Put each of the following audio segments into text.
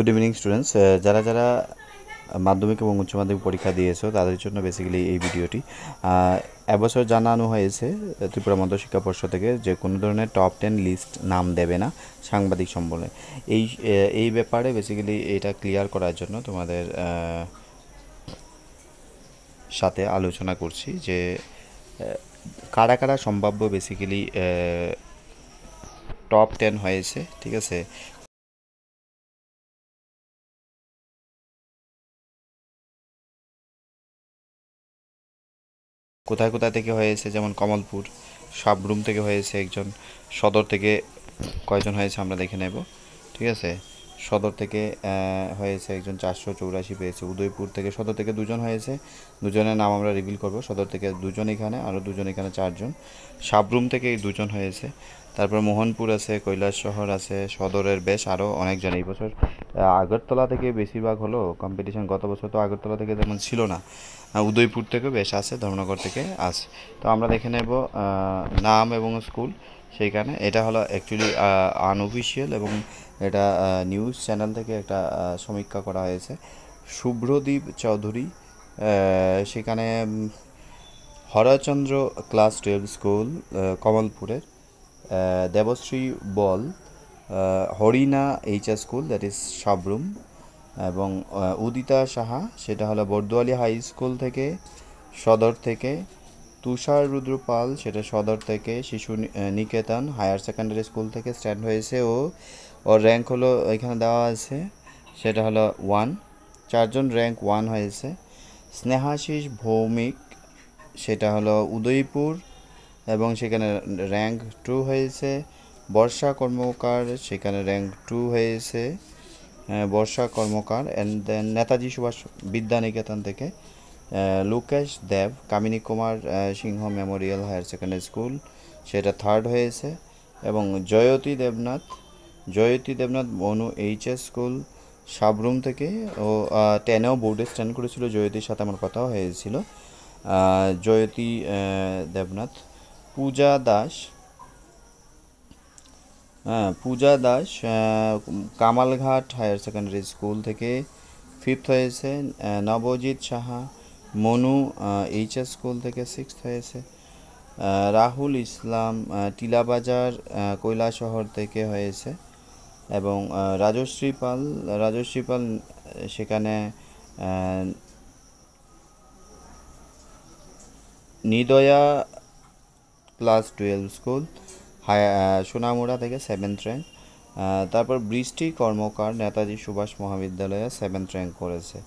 good evening students যারা যারা মাধ্যমিক এবং উচ্চ মাধ্যমিক পরীক্ষা দিয়েছো তাদের জন্য বেসিক্যালি এই ভিডিওটি এবছর জানানো হয়েছে ত্রিপুরা মধ্য শিক্ষা পর্ষদ থেকে যে কোনো ধরনের টপ টেন লিস্ট নাম দেবে না সাংবাদিক সম্বলে এই এই ব্যাপারে বেসিক্যালি এটা ক্লিয়ার করার জন্য তোমাদের সাথে আলোচনা করছি যে কারা কারা সম্ভাব্য বেসিক্যালি টপ টেন হয়েছে ঠিক আছে কোথায় কোথায় থেকে হয়েছে যেমন কমলপুর সাবরুম থেকে হয়েছে একজন সদর থেকে কয়জন হয়েছে আমরা দেখে নেব ঠিক আছে সদর থেকে হয়েছে একজন চারশো চৌরাশি পেয়েছে উদয়পুর থেকে সদর থেকে দুজন হয়েছে দুজনের নাম আমরা রিভিল করব সদর থেকে দুজন এখানে আরও দুজন এখানে চারজন সাবরুম থেকে দুজন হয়েছে তারপর মোহনপুর আছে কৈলাস শহর আছে সদরের বেশ আরও অনেকজন এই বছর আগরতলা থেকে বেশিরভাগ হলো কম্পিটিশন গত বছর তো আগরতলা থেকে তেমন ছিল না উদয়পুর থেকে বেশ আছে ধর্মনগর থেকে আছে তো আমরা দেখে নেব নাম এবং স্কুল সেইখানে এটা হলো অ্যাকচুয়ালি আনঅফিসিয়াল এবং এটা নিউজ চ্যানেল থেকে একটা সমীক্ষা করা হয়েছে শুভ্রদীপ চৌধুরী সেখানে হরচন্দ্র ক্লাস টুয়েলভ স্কুল কমলপুরের দেবশ্রী বল হরিনা এস স্কুল দ্যাট ইজ সাবরুম এবং উদিতা সাহা সেটা হলো বর্দুয়ালি হাই স্কুল থেকে সদর থেকে তুষার রুদ্রপাল সেটা সদর থেকে Shishu Niketan higher secondary school থেকে স্ট্যান্ড হয়েছে ও ওর র্যাঙ্ক হলো এখানে দেওয়া আছে সেটা হলো ওয়ান চারজন র্যাঙ্ক ওয়ান হয়েছে স্নেহাশিস ভৌমিক সেটা হলো উদয়পুর এবং সেখানে র্যাঙ্ক টু হয়েছে বর্ষা কর্মকার সেখানে র্যাঙ্ক টু হয়েছে বর্ষা কর্মকার অ্যান্ড দেন নেতাজি সুভাষ বিদ্যানিকেতন থেকে Lokesh Deb Kamini Kumar Singha memorial higher secondary school সেটা থার্ড হয়েছে এবং জয়তী দেবনাথ জয়তী দেবনাথ বনু এইচএস স্কুল সাবরুম থেকে ও টেনেও বোর্ডে স্ট্যান্ড করেছিল জয়তীর সাথে আমার কথাও হয়েছিল জয়তী দেবনাথ পূজা দাস হ্যাঁ Puja Das Kamalghat higher secondary school থেকে ফিফথ হয়েছে নবজিৎ সাহা মনু এইচএস স্কুল থেকে সিক্সথ হয়েছে রাহুল ইসলাম টিলাবাজার শহর থেকে হয়েছে এবং রাজশ্রী পাল রাজশ্রী পাল সেখানে Nidaya plus twelve school Sonamura থেকে সেভেন্থ র্যাঙ্ক তারপর বৃষ্টি কর্মকার নেতাজি সুভাষ মহাবিদ্যালয়ে সেভেন্থ র্যাঙ্ক করেছে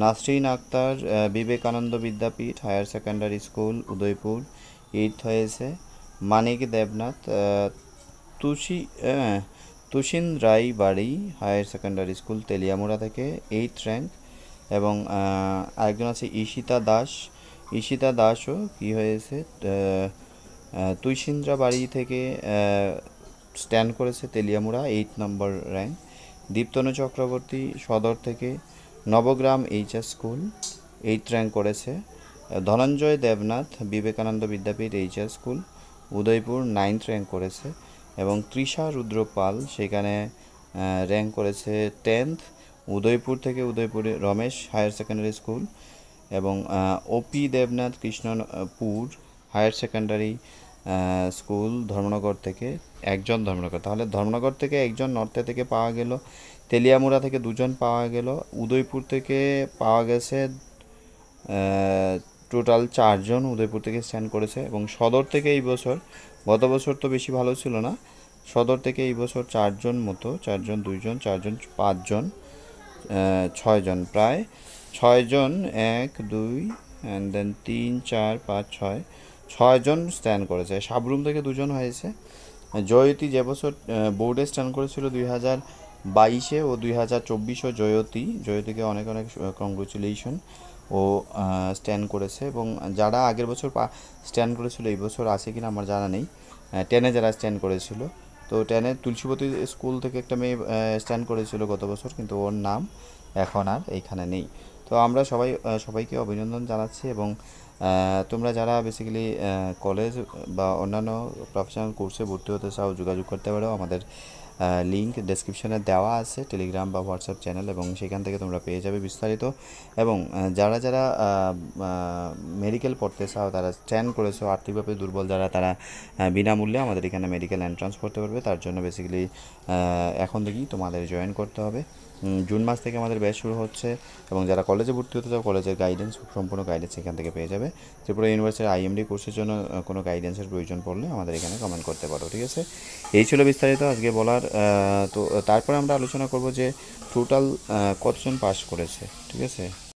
Nasrin Akhtar Vivekananda Vidyapith higher secondary school Udaipur eighth হয়েছে মানিক দেবনাথ তুষি তুষিন রায় বাড়ি হায়ার সেকেন্ডারি স্কুল তেলিয়ামুড়া থেকে এইট র্যাঙ্ক এবং আরেকজন আছে ঈশিতা দাস ঈশিতা দাসও কী হয়েছে তুইসিন্দ্রা বাড়ি থেকে স্ট্যান্ড করেছে Teliamura eight number rank Diptanu Chakraborty সদর থেকে Nabagram HS school eight rank করেছে Dhananjay Debnath Vivekananda Vidyapith HS school Udaipur ninth rank করেছে এবং তৃষা রুদ্রপাল সেখানে র্যাঙ্ক করেছে টেন্থ উদয়পুর থেকে উদয়পুরে রমেশ হায়ার সেকেন্ডারি স্কুল এবং OP Debnath Krishnapur higher secondary school Dharmanagar থেকে একজন ধর্মনগর তাহলে ধর্মনগর থেকে একজন নর্থে থেকে পাওয়া গেল তেলিয়ামুড়া থেকে দুজন পাওয়া গেল উদয়পুর থেকে পাওয়া গেছে টোটাল চারজন উদয়পুর থেকে স্ট্যান্ড করেছে এবং সদর থেকে এই বছর গত বছর তো বেশি ভালো ছিল না সদর থেকে এই বছর চারজন মতো চারজন দুইজন চারজন পাঁচজন ছয়জন প্রায় ছয়জন এক দুই অ্যান্ড দেন তিন চার পাঁচ ছয় ছয়জন স্ট্যান্ড করেছে সাবরুম থেকে দুজন হয়েছে জয়তী যে বছর বোর্ডে স্ট্যান্ড করেছিল দুই হাজার বাইশে ও দুই হাজার চব্বিশে জয়তী জয়তীকে অনেক অনেক কংগ্রেচুলেশন ও স্ট্যান্ড করেছে এবং যারা আগের বছর পা স্ট্যান্ড করেছিল এই বছর আছে কিনা আমার জানা নেই টেনে যারা স্ট্যান্ড করেছিল তো টেনে তুলসীপতি স্কুল থেকে একটা মেয়ে স্ট্যান্ড করেছিল গত বছর কিন্তু ওর নাম এখন আর এইখানে নেই তো আমরা সবাই সবাইকে অভিনন্দন জানাচ্ছি এবং তোমরা যারা বেসিক্যালি কলেজ বা অন্যান্য প্রফেশনাল কোর্সে ভর্তি হতে চাও যোগাযোগ করতে পারো আমাদের লিঙ্ক ডেসক্রিপশানে দেওয়া আছে টেলিগ্রাম বা হোয়াটসঅ্যাপ চ্যানেল এবং সেখান থেকে তোমরা পেয়ে যাবে বিস্তারিত এবং যারা যারা মেডিকেল পড়তে চাও তারা স্ট্যান্ড করেছো আর্থিকভাবে দুর্বল যারা তারা বিনামূল্যে আমাদের এখানে মেডিকেল এন্ট্রান্স করতে পারবে তার জন্য বেসিক্যালি এখন থেকেই তোমাদের জয়েন করতে হবে জুন মাস থেকে আমাদের ব্যাচ শুরু হচ্ছে এবং যারা কলেজে ভর্তি হতে চাও কলেজের গাইডেন্স সম্পূর্ণ গাইডেন্স এখান থেকে পেয়ে যাবে ত্রিপুরা ইউনিভার্সিটির আইএমডি কোর্সের জন্য কোনো গাইডেন্সের প্রয়োজন পড়লে আমাদের এখানে কমেন্ট করতে পারো ঠিক আছে এই ছিল বিস্তারিত আজকে বলার তো তারপরে আমরা আলোচনা করব যে টোটাল কতজন পাস করেছে ঠিক আছে